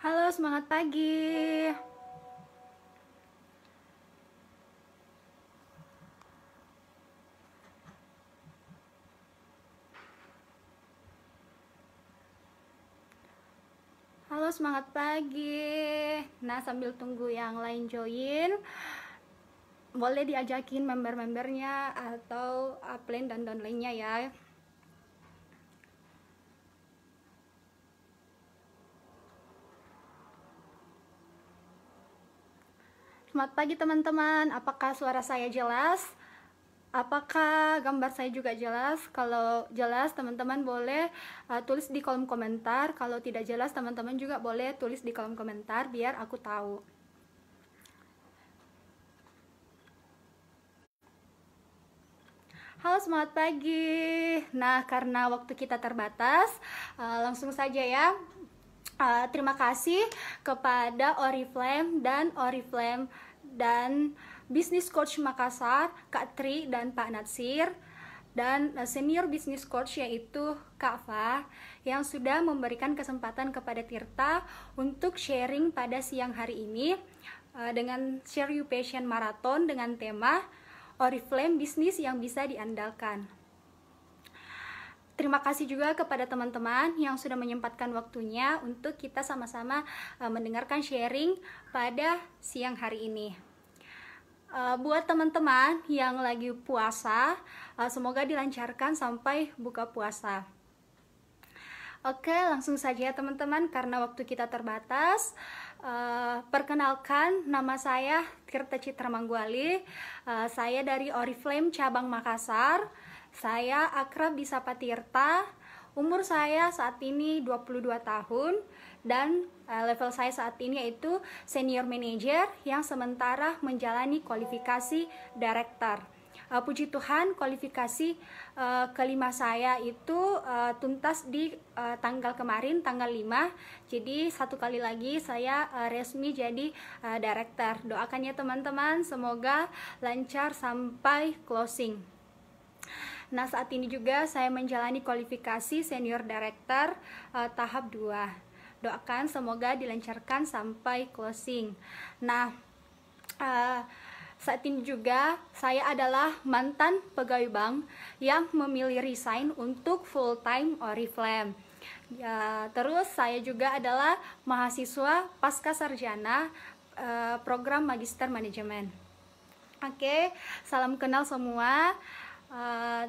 Halo, semangat pagi. Halo, semangat pagi. Nah, sambil tunggu yang lain join, boleh diajakin member-membernya atau upline dan downline-nya ya. Selamat pagi teman-teman, apakah suara saya jelas? Apakah gambar saya juga jelas? Kalau jelas teman-teman boleh uh, tulis di kolom komentar, kalau tidak jelas teman-teman juga boleh tulis di kolom komentar biar aku tahu. Halo selamat pagi. Nah, karena waktu kita terbatas, uh, langsung saja ya. Uh, terima kasih kepada Oriflame dan Oriflame dan Business Coach Makassar, Kak Tri dan Pak Natsir dan eh, senior business coach yaitu Kak Fa yang sudah memberikan kesempatan kepada Tirta untuk sharing pada siang hari ini eh, dengan Share You Passion Marathon dengan tema Oriflame Bisnis yang bisa diandalkan terima kasih juga kepada teman-teman yang sudah menyempatkan waktunya untuk kita sama-sama eh, mendengarkan sharing pada siang hari ini. Eh, buat teman-teman yang lagi puasa, eh, semoga dilancarkan sampai buka puasa. Oke, langsung saja ya teman-teman karena waktu kita terbatas. Uh, perkenalkan nama saya Tirta Citra Mangguali. Uh, saya dari Oriflame Cabang Makassar saya akrab disapa Tirta. Umur saya saat ini 22 tahun dan eh, level saya saat ini yaitu senior manager yang sementara menjalani kualifikasi director. Eh, puji Tuhan kualifikasi eh, kelima saya itu tuntas di tanggal kemarin tanggal 5 jadi satu kali lagi saya resmi jadi director doakan ya teman-teman semoga lancar sampai closing Nah, saat ini juga saya menjalani kualifikasi senior director uh, tahap 2. Doakan semoga dilancarkan sampai closing. Nah, uh, saat ini juga saya adalah mantan pegawai bank yang memilih resign untuk full time Oriflame. Ya, terus saya juga adalah mahasiswa pasca sarjana uh, program magister manajemen. Oke, salam kenal semua uh,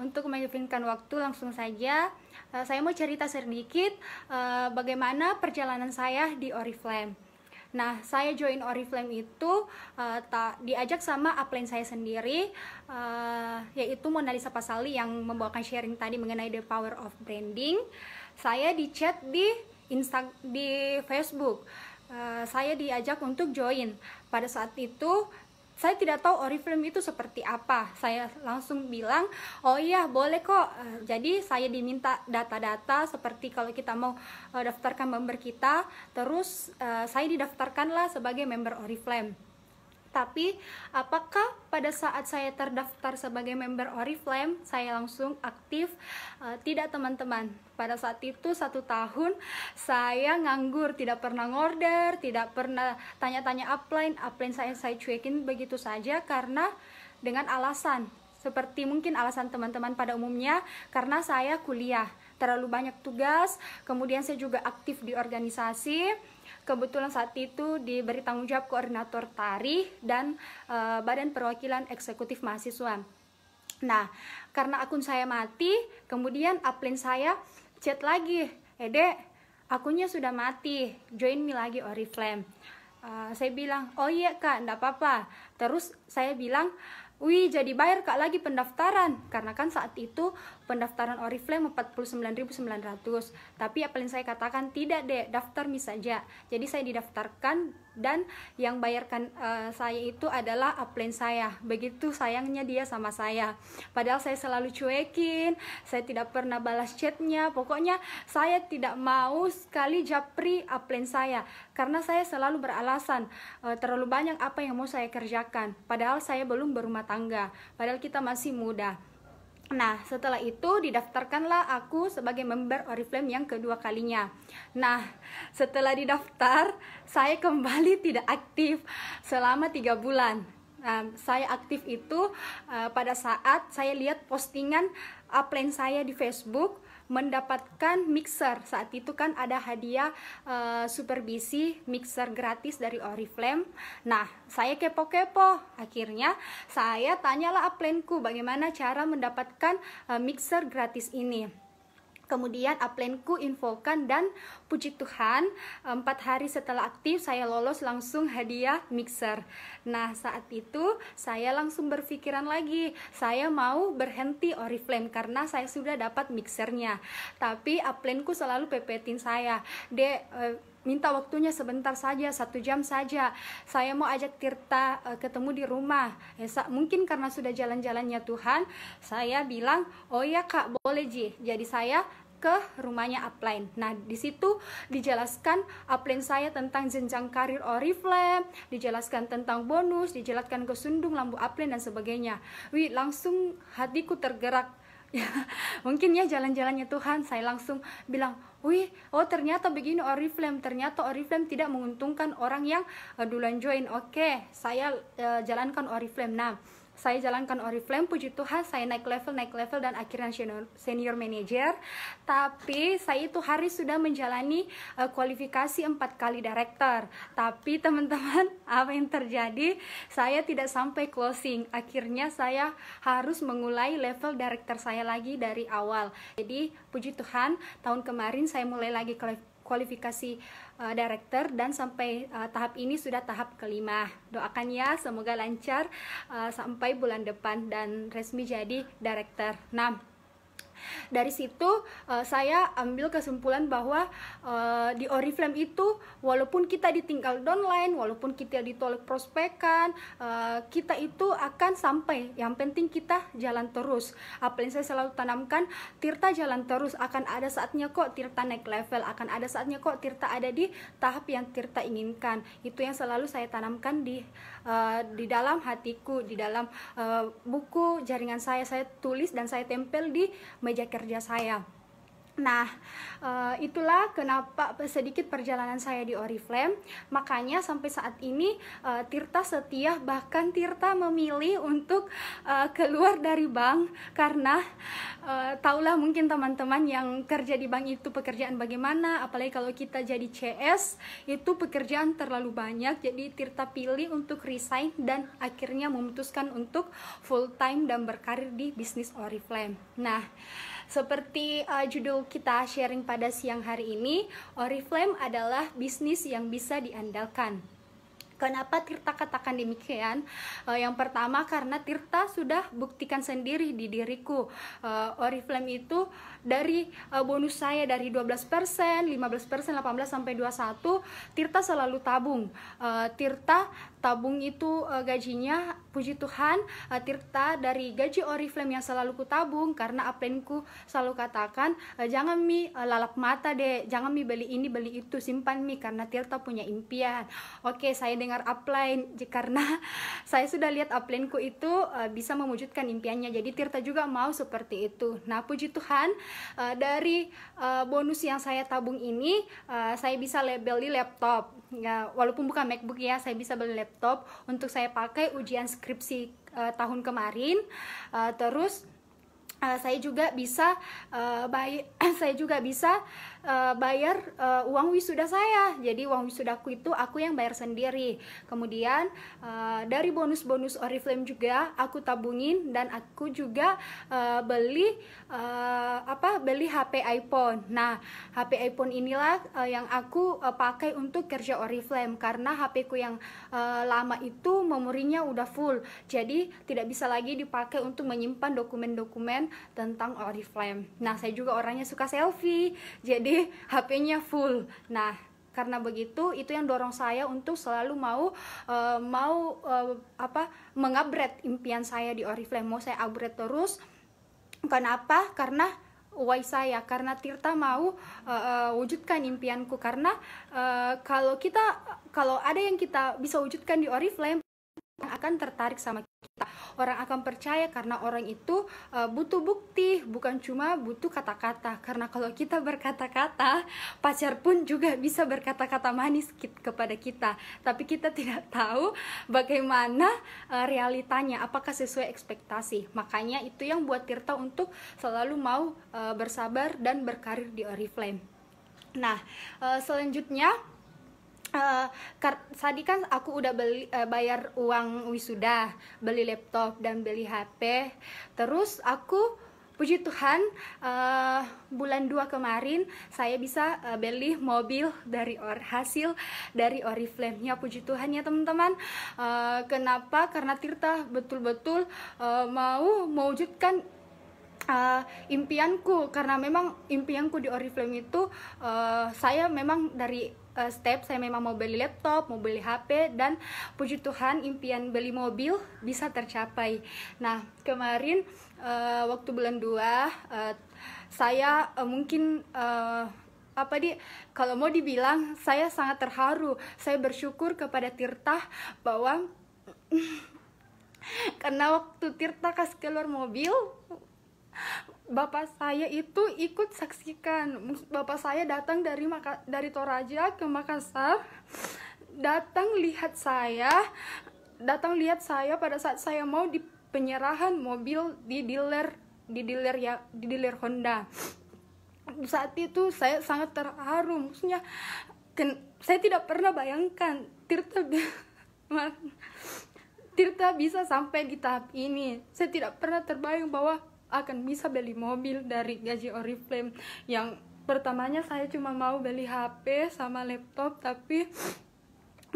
untuk menyempitkan waktu langsung saja uh, saya mau cerita sedikit uh, bagaimana perjalanan saya di Oriflame. Nah, saya join Oriflame itu uh, tak diajak sama upline saya sendiri uh, yaitu Lisa Pasali yang membawakan sharing tadi mengenai the power of branding. Saya di chat di Insta di Facebook. Uh, saya diajak untuk join. Pada saat itu saya tidak tahu Oriflame itu seperti apa. Saya langsung bilang, "Oh iya, boleh kok." Eh, jadi saya diminta data-data seperti kalau kita mau eh, daftarkan member kita, terus eh, saya didaftarkanlah sebagai member Oriflame tapi apakah pada saat saya terdaftar sebagai member Oriflame saya langsung aktif uh, tidak teman-teman pada saat itu satu tahun saya nganggur tidak pernah ngorder tidak pernah tanya-tanya upline upline saya saya cuekin begitu saja karena dengan alasan seperti mungkin alasan teman-teman pada umumnya karena saya kuliah terlalu banyak tugas kemudian saya juga aktif di organisasi Kebetulan saat itu diberi tanggung jawab koordinator tari dan uh, Badan Perwakilan Eksekutif Mahasiswa. Nah, karena akun saya mati, kemudian upline saya chat lagi, Ede, eh, akunnya sudah mati, join me lagi Oriflame. Uh, saya bilang, oh iya kak, ndak apa-apa. Terus saya bilang, wih jadi bayar kak lagi pendaftaran. Karena kan saat itu pendaftaran Oriflame 49.900 tapi apa yang saya katakan tidak deh daftar misalnya. saja jadi saya didaftarkan dan yang bayarkan uh, saya itu adalah upline saya begitu sayangnya dia sama saya padahal saya selalu cuekin saya tidak pernah balas chatnya pokoknya saya tidak mau sekali japri upline saya karena saya selalu beralasan uh, terlalu banyak apa yang mau saya kerjakan padahal saya belum berumah tangga padahal kita masih muda Nah, setelah itu didaftarkanlah aku sebagai member Oriflame yang kedua kalinya. Nah, setelah didaftar, saya kembali tidak aktif selama tiga bulan. Nah, saya aktif itu uh, pada saat saya lihat postingan upline saya di Facebook mendapatkan mixer. Saat itu kan ada hadiah uh, Super busy mixer gratis dari Oriflame. Nah, saya kepo-kepo. Akhirnya saya tanyalah aplenku bagaimana cara mendapatkan uh, mixer gratis ini. Kemudian aplenku infokan dan puji Tuhan empat hari setelah aktif saya lolos langsung hadiah mixer. Nah saat itu saya langsung berpikiran lagi saya mau berhenti Oriflame karena saya sudah dapat mixernya. Tapi aplenku selalu pepetin saya, dek minta waktunya sebentar saja satu jam saja saya mau ajak Tirta uh, ketemu di rumah ya, mungkin karena sudah jalan-jalannya Tuhan saya bilang oh ya kak boleh Ji jadi saya ke rumahnya upline. Nah, di situ dijelaskan upline saya tentang jenjang karir Oriflame, dijelaskan tentang bonus, dijelaskan ke Sundung lambu upline dan sebagainya. Wih, langsung hatiku tergerak. mungkin ya jalan-jalannya Tuhan, saya langsung bilang, wih oh ternyata begini Oriflame ternyata Oriflame tidak menguntungkan orang yang uh, duluan join oke okay, saya uh, jalankan Oriflame nah saya jalankan Oriflame puji Tuhan saya naik level naik level dan akhirnya senior, senior manager tapi saya itu hari sudah menjalani uh, kualifikasi empat kali director tapi teman-teman apa yang terjadi saya tidak sampai closing akhirnya saya harus mengulai level director saya lagi dari awal jadi puji Tuhan tahun kemarin saya mulai lagi kualifikasi uh, director dan sampai uh, tahap ini sudah tahap kelima. Doakan ya semoga lancar uh, sampai bulan depan dan resmi jadi director. 6. Dari situ uh, saya ambil kesimpulan bahwa uh, di Oriflame itu walaupun kita ditinggal downline, walaupun kita ditolak prospekan, uh, kita itu akan sampai. Yang penting kita jalan terus. Apa yang saya selalu tanamkan, Tirta jalan terus. Akan ada saatnya kok Tirta naik level, akan ada saatnya kok Tirta ada di tahap yang Tirta inginkan. Itu yang selalu saya tanamkan di Eh, di dalam hatiku, di dalam uh, buku jaringan saya saya tulis dan saya tempel di meja kerja saya. Nah, eh, itulah kenapa sedikit perjalanan saya di Oriflame. Makanya sampai saat ini eh, Tirta setia bahkan Tirta memilih untuk eh, keluar dari bank karena taulah mungkin teman-teman yang kerja di bank itu pekerjaan bagaimana, apalagi kalau kita jadi CS itu pekerjaan terlalu banyak. Jadi Tirta pilih untuk resign dan akhirnya memutuskan untuk full time dan berkarir di bisnis Oriflame. Nah, seperti judul kita sharing pada siang hari ini, Oriflame adalah bisnis yang bisa diandalkan. Kenapa Tirta katakan demikian? Eh, yang pertama karena Tirta sudah buktikan sendiri di diriku. Eh, Oriflame itu dari uh, bonus saya dari 12%, persen, 15%, persen, 18 sampai 21, Tirta selalu tabung. Uh, Tirta tabung itu uh, gajinya puji Tuhan uh, Tirta dari gaji Oriflame yang selalu ku tabung karena ku selalu katakan uh, jangan mi uh, lalap mata deh, jangan mi beli ini beli itu, simpan mi karena Tirta punya impian. Oke, saya dengar upline karena saya sudah lihat ku itu uh, bisa mewujudkan impiannya. Jadi Tirta juga mau seperti itu. Nah, puji Tuhan, uh, dari uh, bonus yang saya tabung ini uh, saya bisa beli laptop ya walaupun bukan MacBook ya saya bisa beli laptop untuk saya pakai ujian skripsi uh, tahun kemarin uh, terus Eh, saya juga bisa uh, eh, bayar saya juga bisa uh, bayar uh, uang wisuda saya jadi uang wisudaku itu aku yang bayar sendiri kemudian uh, dari bonus-bonus Oriflame juga aku tabungin dan aku juga uh, beli uh, apa beli HP iPhone nah HP iPhone inilah uh, yang aku uh, pakai untuk kerja Oriflame karena HPku yang uh, lama itu memorinya udah full jadi tidak bisa lagi dipakai untuk menyimpan dokumen-dokumen tentang Oriflame. Nah, saya juga orangnya suka selfie, jadi HP-nya full. Nah, karena begitu itu yang dorong saya untuk selalu mau uh, mau uh, apa mengupgrade impian saya di Oriflame mau saya upgrade terus kenapa karena why saya karena Tirta mau uh, wujudkan impianku karena uh, kalau kita kalau ada yang kita bisa wujudkan di Oriflame orang akan tertarik sama kita orang akan percaya karena orang itu uh, butuh bukti bukan cuma butuh kata-kata karena kalau kita berkata-kata pacar pun juga bisa berkata-kata manis kepada kita tapi kita tidak tahu bagaimana uh, realitanya apakah sesuai ekspektasi makanya itu yang buat Tirta untuk selalu mau uh, bersabar dan berkarir di Oriflame nah uh, selanjutnya uh, tadi kan aku udah beli uh, bayar uang wisuda, beli laptop dan beli HP. Terus aku puji Tuhan uh, bulan 2 kemarin saya bisa uh, beli mobil dari or hasil dari oriflame ya puji Tuhan ya teman-teman. Uh, kenapa? Karena Tirta betul-betul uh, mau mewujudkan uh, impianku karena memang impianku di Oriflame itu uh, saya memang dari uh, step saya memang mau beli laptop, mau beli HP dan puji Tuhan impian beli mobil bisa tercapai. Nah, kemarin uh, waktu bulan 2 uh, saya uh, mungkin uh, apa di kalau mau dibilang saya sangat terharu. Saya bersyukur kepada Tirta bahwa karena waktu Tirta kasih keluar mobil bapak saya itu ikut saksikan bapak saya datang dari Maka, dari Toraja ke Makassar datang lihat saya datang lihat saya pada saat saya mau di penyerahan mobil di dealer di dealer ya di dealer Honda saat itu saya sangat terharu maksudnya ken, saya tidak pernah bayangkan Tirta Tirta bisa sampai di tahap ini saya tidak pernah terbayang bahwa akan bisa beli mobil dari gaji Oriflame yang pertamanya saya cuma mau beli HP sama laptop tapi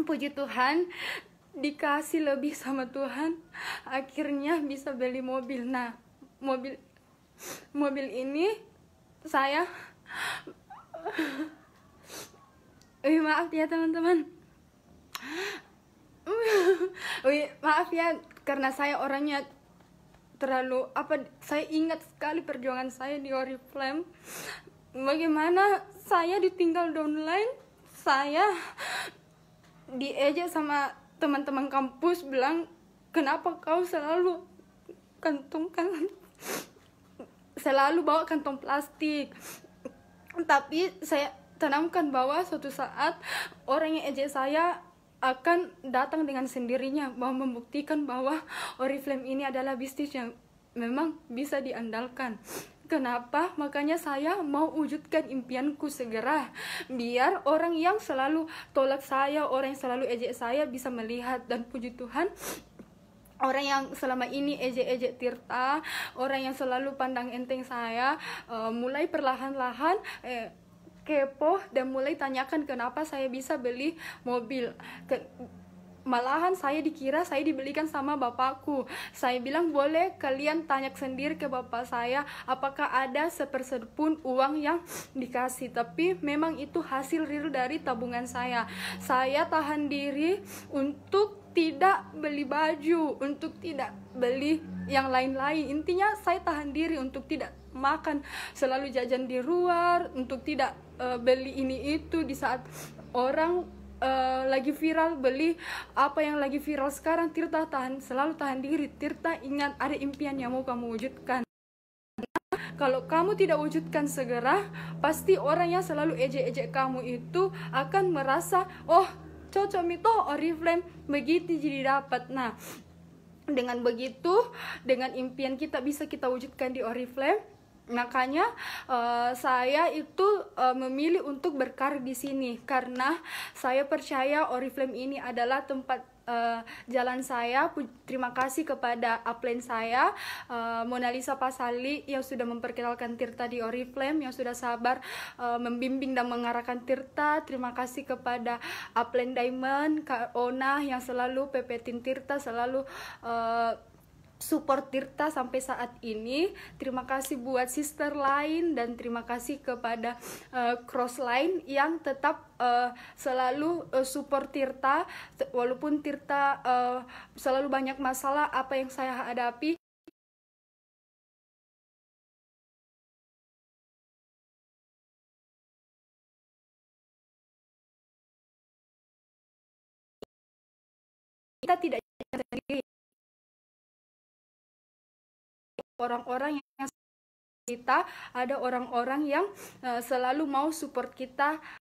puji Tuhan dikasih lebih sama Tuhan akhirnya bisa beli mobil nah mobil mobil ini saya Wih, maaf ya teman-teman Wih, maaf ya karena saya orangnya terlalu apa saya ingat sekali perjuangan saya di Oriflame bagaimana saya ditinggal downline saya diejek sama teman-teman kampus bilang kenapa kau selalu kantungkan selalu bawa kantong plastik tapi saya tanamkan bahwa suatu saat orang yang ejek saya akan datang dengan sendirinya mau membuktikan bahwa Oriflame ini adalah bisnis yang memang bisa diandalkan. Kenapa? Makanya saya mau wujudkan impianku segera. Biar orang yang selalu tolak saya, orang yang selalu ejek saya bisa melihat dan puji Tuhan orang yang selama ini ejek-ejek Tirta, orang yang selalu pandang enteng saya, uh, mulai perlahan-lahan eh, kepo dan mulai tanyakan kenapa saya bisa beli mobil. Ke malahan saya dikira saya dibelikan sama bapakku. Saya bilang boleh kalian tanya sendiri ke bapak saya apakah ada sepersepun uang yang dikasih. Tapi memang itu hasil real dari tabungan saya. Saya tahan diri untuk tidak beli baju, untuk tidak beli yang lain-lain. Intinya saya tahan diri untuk tidak makan, selalu jajan di luar, untuk tidak uh, beli ini itu di saat orang uh, lagi viral beli apa yang lagi viral sekarang Tirta tahan selalu tahan diri Tirta ingat ada impian yang mau kamu wujudkan kalau kamu tidak wujudkan segera, pasti orang yang selalu ejek-ejek kamu itu akan merasa, oh cocok mito oriflame oh, begitu jadi dapat. Nah, dengan begitu, dengan impian kita bisa kita wujudkan di oriflame, oh, makanya uh, saya itu uh, memilih untuk berkarir di sini karena saya percaya Oriflame ini adalah tempat uh, jalan saya. Terima kasih kepada upline saya, uh, Mona Lisa Pasali yang sudah memperkenalkan Tirta di Oriflame, yang sudah sabar uh, membimbing dan mengarahkan Tirta. Terima kasih kepada upline Diamond, Kak Ona yang selalu pepetin Tirta, selalu uh, support Tirta sampai saat ini. Terima kasih buat sister lain dan terima kasih kepada uh, cross lain yang tetap uh, selalu uh, support Tirta walaupun Tirta uh, selalu banyak masalah apa yang saya hadapi, orang-orang yang kita, ada orang-orang yang uh, selalu mau support kita,